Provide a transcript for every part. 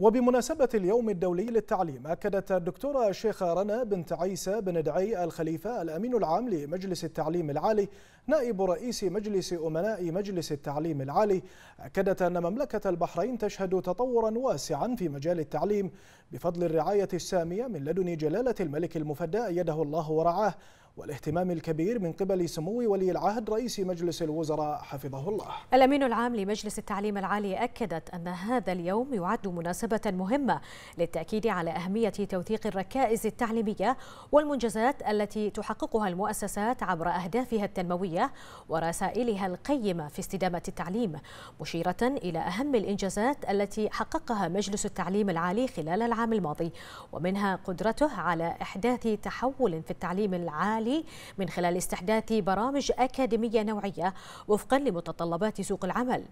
وبمناسبة اليوم الدولي للتعليم أكدت الدكتورة الشيخة رنا بنت عيسى بن دعي الخليفة الأمين العام لمجلس التعليم العالي نائب رئيس مجلس أمناء مجلس التعليم العالي أكدت أن مملكة البحرين تشهد تطورا واسعا في مجال التعليم بفضل الرعاية السامية من لدن جلالة الملك المفدى يده الله ورعاه والاهتمام الكبير من قبل سمو ولي العهد رئيس مجلس الوزراء حفظه الله الأمين العام لمجلس التعليم العالي أكدت أن هذا اليوم يعد مناسبة مهمة للتأكيد على أهمية توثيق الركائز التعليمية والمنجزات التي تحققها المؤسسات عبر أهدافها التنموية ورسائلها القيمة في استدامة التعليم مشيرة إلى أهم الإنجازات التي حققها مجلس التعليم العالي خلال العام الماضي ومنها قدرته على إحداث تحول في التعليم العالي العالي من خلال استحداث برامج أكاديمية نوعية وفقا لمتطلبات سوق العمل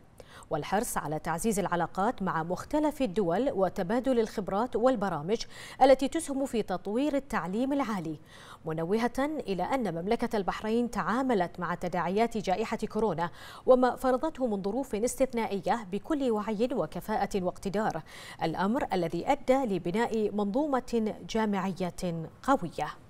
والحرص على تعزيز العلاقات مع مختلف الدول وتبادل الخبرات والبرامج التي تسهم في تطوير التعليم العالي منوهة إلى أن مملكة البحرين تعاملت مع تداعيات جائحة كورونا وما فرضته من ظروف استثنائية بكل وعي وكفاءة واقتدار الأمر الذي أدى لبناء منظومة جامعية قوية